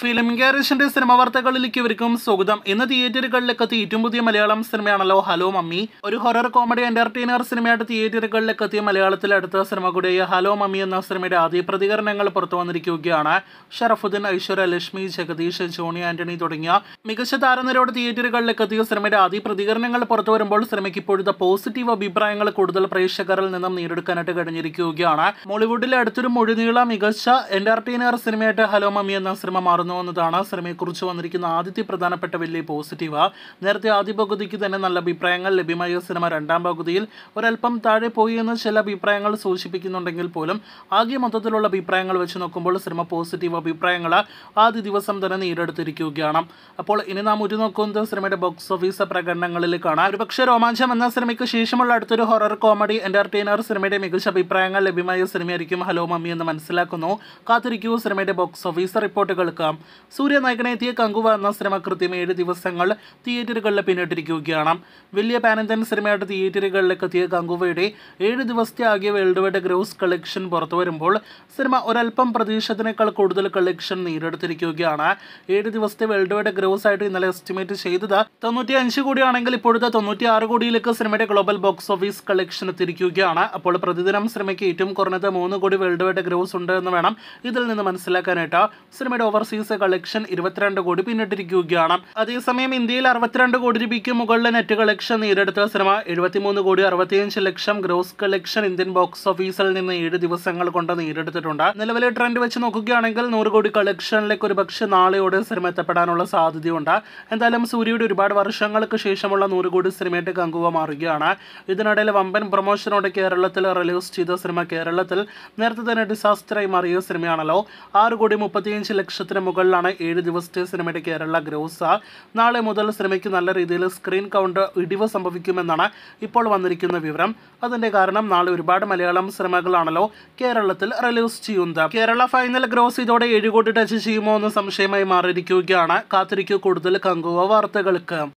film ഗാരേഷിന്റെ cinema വാർത്തകളിലേക്ക് ഇവർക്കും സ്വാഗതം ഇന്ന് തിയേറ്ററുകളിലേക്ക് ഏറ്റവും പുതിയ മലയാളം സിനിമയാണല്ലോ ഹലോ മമ്മി ഒരു ഹൊറർ കോമഡി എന്റർടൈനർ സിനിമയായിട്ട് തിയേറ്ററുകളിലേക്ക് എത്തിയ മലയാളത്തിലെ അടുത്ത സിനിമ കൂടിയായ ഹലോ മമ്മി എന്ന സിനിമയുടെ ആദ്യ പ്രതികരണങ്ങൾ പുറത്തു വന്നിരിക്കുകയാണ് ഷറഫുദ്ദീൻ ഐശ്വര്യ ലക്ഷ്മി ജഗദീഷ് ജോണി ആന്റണി തുടങ്ങിയ മികച്ച താരനിരോട് തിയേറ്ററുകളിലേക്ക് എത്തിയ സിനിമയുടെ ആദ്യ പ്രതികരണങ്ങൾ പുറത്തു വരുമ്പോൾ സിനിമയ്ക്ക് ഇപ്പോഴത്തെ പോസിറ്റീവ് അഭിപ്രായങ്ങൾ കൂടുതൽ പ്രേക്ഷകരിൽ നിന്നും നേടിയെടുക്കാനായിട്ട് കഴിഞ്ഞിരിക്കുകയാണ് മോളിവുഡിലെ അടുത്തൊരു മൊഴിനീള മികച്ച എന്റർടൈനർ സിനിമയായിട്ട് ഹലോ മമ്മി എന്ന സിനിമ മാറുന്നു കടന്നു വന്നതാണ് സിനിമയെക്കുറിച്ച് വന്നിരിക്കുന്ന ആദ്യത്തെ പ്രധാനപ്പെട്ട വലിയ പോസിറ്റീവ് നേരത്തെ ആദ്യ പകുതിക്ക് തന്നെ നല്ല അഭിപ്രായങ്ങൾ ലഭ്യമായ സിനിമ രണ്ടാം പകുതിയിൽ ഒരല്പം താഴെ പോയി എന്ന് ചില അഭിപ്രായങ്ങൾ സൂചിപ്പിക്കുന്നുണ്ടെങ്കിൽ പോലും ആകെ മൊത്തത്തിലുള്ള അഭിപ്രായങ്ങൾ വെച്ച് നോക്കുമ്പോൾ സിനിമ പോസിറ്റീവ് അഭിപ്രായങ്ങൾ ആദ്യ ദിവസം തന്നെ നേടിയെടുത്തിരിക്കുകയാണ് അപ്പോൾ ഇനി നാം ഉറ്റുനോക്കുന്നത് സിനിമയുടെ ബോക്സ് ഓഫീസ് കാണാം ഒരുപക്ഷെ രോമാഞ്ചം എന്ന സിനിമയ്ക്ക് ശേഷമുള്ള അടുത്തൊരു ഹൊറർ കോമഡി എന്റർടൈനർ സിനിമയുടെ മികച്ച അഭിപ്രായങ്ങൾ ലഭ്യമായ സിനിമയായിരിക്കും ഹലോ മമ്മി എന്ന് മനസ്സിലാക്കുന്നു കാത്തിരിക്കൂ സിനിമയുടെ ബോക്സ് ഓഫീസ് റിപ്പോർട്ടുകൾക്ക് സൂര്യ നായകനെ എത്തിയ കങ്കുവ എന്ന സിനിമ കൃത്യം ഏഴ് ദിവസങ്ങൾ തിയേറ്ററുകളിൽ പിന്നിട്ടിരിക്കുകയാണ് വലിയ പാനന്തൻ സിനിമയുടെ തിയേറ്ററുകളിലേക്ക് എത്തിയ കങ്കുവയുടെ ഏഴ് ദിവസത്തെ ആകെ വേൾഡ് വൈഡ് ഗ്രോസ് കളക്ഷൻ പുറത്തു വരുമ്പോൾ സിനിമ ഒരൽപ്പം പ്രതീക്ഷത്തിനേക്കാൾ കൂടുതൽ കളക്ഷൻ നേരിടുത്തിരിക്കുകയാണ് ഏഴ് ദിവസത്തെ വേൾഡ് വൈഡ് ഗ്രോസ് ആയിട്ട് ഇന്നലെ എസ്റ്റിമേറ്റ് ചെയ്തത് തൊണ്ണൂറ്റി അഞ്ച് കോടിയാണെങ്കിൽ ഇപ്പോഴത്തെ തൊണ്ണൂറ്റി ആറ് കോടിയിലേക്ക് സിനിമയുടെ ഗ്ലോബൽ ബോക്സ് ഓഫീസ് കളക്ഷൻ എത്തിയിരിക്കുകയാണ് അപ്പോൾ പ്രതിദിനം സിനിമയ്ക്ക് ഏറ്റവും കുറഞ്ഞത് മൂന്ന് കോടി വേൾഡ് വൈഡ് ഗ്രോസ് ഉണ്ട് എന്ന് വേണം ഇതിൽ നിന്ന് മനസ്സിലാക്കാനായിട്ട് സിനിമയുടെ ഓവർസീസ് ഗ്ലാസ് കളക്ഷൻ ഇരുപത്തിരണ്ട് കോടി പിന്നിട്ടിരിക്കുകയാണ് അതേസമയം ഇന്ത്യയിൽ അറുപത്തിരണ്ട് കോടി രൂപയ്ക്ക് മുകളിലെ നെറ്റ് കളക്ഷൻ നേടിയെടുത്ത സിനിമ എഴുപത്തിമൂന്ന് കോടി അറുപത്തിയഞ്ച് ലക്ഷം ഗ്രോസ് കളക്ഷൻ ഇന്ത്യൻ ബോക്സ് ഓഫീസിൽ നിന്ന് ഏഴ് ദിവസങ്ങൾ കൊണ്ട് നേടിയെടുത്തിട്ടുണ്ട് നിലവിലെ ട്രെൻഡ് വെച്ച് നോക്കുകയാണെങ്കിൽ നൂറ് കോടി കളക്ഷനിലേക്ക് ഒരു പക്ഷേ നാളെയോടെ സിനിമ എത്തപ്പെടാനുള്ള സാധ്യതയുണ്ട് എന്തായാലും സൂര്യയുടെ ഒരുപാട് വർഷങ്ങൾക്ക് ശേഷമുള്ള നൂറ് കോടി സിനിമയുടെ കങ്കുവ മാറുകയാണ് ഇതിനിടയിൽ വമ്പൻ പ്രൊമോഷനോടെ കേരളത്തിൽ റിലീസ് ചെയ്ത സിനിമ കേരളത്തിൽ നേരത്തെ തന്നെ ഡിസാസ്റ്ററായി മാറിയ സിനിമയാണല്ലോ ആറ് കോടി മുപ്പത്തിയഞ്ച് ലക്ഷത്തിന് മുകളിൽ മുകളിലാണ് ഏഴ് ദിവസത്തെ സിനിമയുടെ കേരള ഗ്രോസ് നാളെ മുതൽ സിനിമയ്ക്ക് നല്ല രീതിയിൽ സ്ക്രീൻ കൗണ്ട് ഇടിവ് സംഭവിക്കുമെന്നാണ് ഇപ്പോൾ വന്നിരിക്കുന്ന വിവരം അതിന്റെ കാരണം നാളെ ഒരുപാട് മലയാളം സിനിമകളാണല്ലോ കേരളത്തിൽ റിലീസ് ചെയ്യുന്നത് കേരള ഫൈനൽ ഗ്രോസ് ഇതോടെ ഏഴ് കോടി ടച്ച് ചെയ്യുമോ എന്ന സംശയമായി മാറിയിരിക്കുകയാണ് കാത്തിരിക്കൂ കൂടുതൽ കങ്കുവ വാർത്തകൾക്ക്